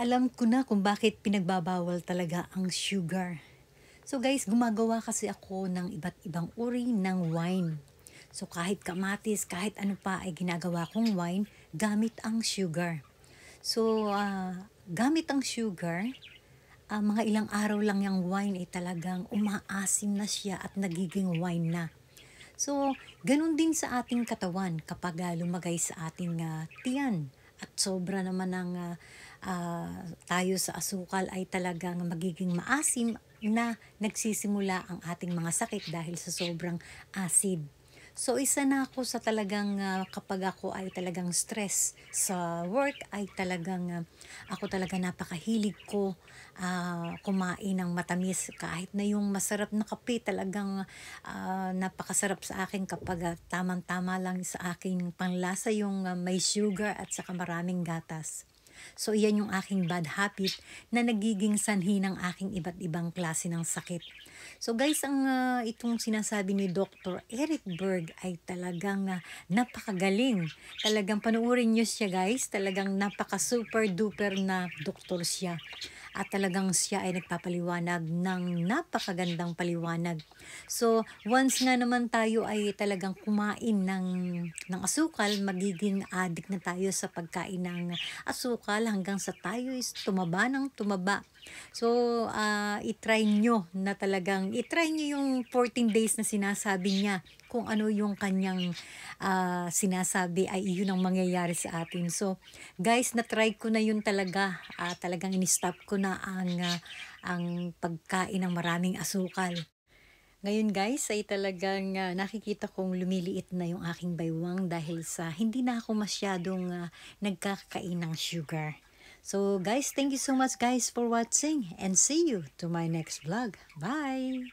alam ko na kung bakit pinagbabawal talaga ang sugar. So guys, gumagawa kasi ako ng iba't ibang uri ng wine. So kahit kamatis, kahit ano pa ay ginagawa kong wine gamit ang sugar. So uh, gamit ang sugar, uh, mga ilang araw lang yung wine ay talagang umaasim na siya at nagiging wine na. So ganun din sa ating katawan kapag ah, lumagay sa ating uh, tiyan at sobra naman ng uh, ah, uh, ah, tayo sa asukal ay talagang magiging maasim na nagsisimula ang ating mga sakit dahil sa sobrang acid. So isa na ako sa talagang uh, kapag ako ay talagang stress sa work ay talagang uh, ako talaga napakahilig ko uh, kumain ng matamis kahit na yung masarap na kape talagang uh, napakasarap sa akin kapag uh, tamang-tama lang sa aking panlasa yung uh, may sugar at saka maraming gatas. So iyan yung aking bad habit na nagiging sanhi ng aking iba't ibang klase ng sakit. So guys, ang uh, itong sinasabi ni Dr. Eric Berg ay talagang uh, napakagaling. Talagang panuorin niyo siya guys, talagang napaka super duper na doktor siya at talagang siya ay nagpapaliwanag ng napakagandang paliwanag. So, once nga naman tayo ay talagang kumain ng, ng asukal, magiging adik na tayo sa pagkain ng asukal hanggang sa tayo is tumaba ng tumaba. So, uh, itry nyo na talagang, itry nyo yung 14 days na sinasabi niya kung ano yung kanyang uh, sinasabi ay iyon ang mangyayari sa atin. So, guys, na-try ko na yun talaga. Uh, talagang in-stop ko na ang, uh, ang pagkain ng maraming asukal. Ngayon guys, ay talagang uh, nakikita kong lumiliit na yung aking baywang dahil sa hindi na ako masyadong uh, nagkakain ng sugar. So guys, thank you so much guys for watching and see you to my next vlog. Bye!